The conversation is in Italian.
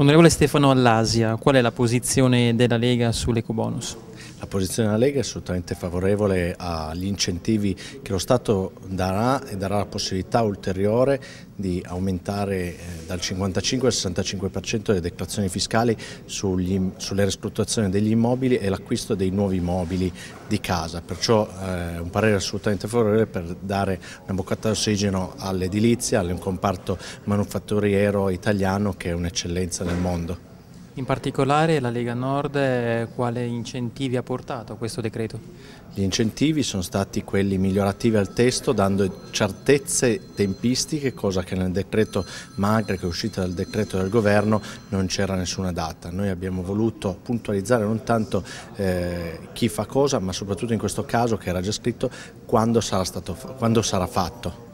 Onorevole Stefano Allasia, qual è la posizione della Lega sull'ecobonus? La posizione della Lega è assolutamente favorevole agli incentivi che lo Stato darà e darà la possibilità ulteriore di aumentare eh, dal 55 al 65% le declarazioni fiscali sugli, sulle restrutturazioni degli immobili e l'acquisto dei nuovi mobili di casa. Perciò eh, un parere assolutamente favorevole per dare una boccata d'ossigeno all'edilizia, al comparto manufatturiero italiano che è un'eccellenza nel mondo. In particolare la Lega Nord eh, quale incentivi ha portato a questo decreto? Gli incentivi sono stati quelli migliorativi al testo dando certezze tempistiche, cosa che nel decreto Magre che è uscita dal decreto del governo non c'era nessuna data. Noi abbiamo voluto puntualizzare non tanto eh, chi fa cosa ma soprattutto in questo caso che era già scritto quando sarà, stato, quando sarà fatto.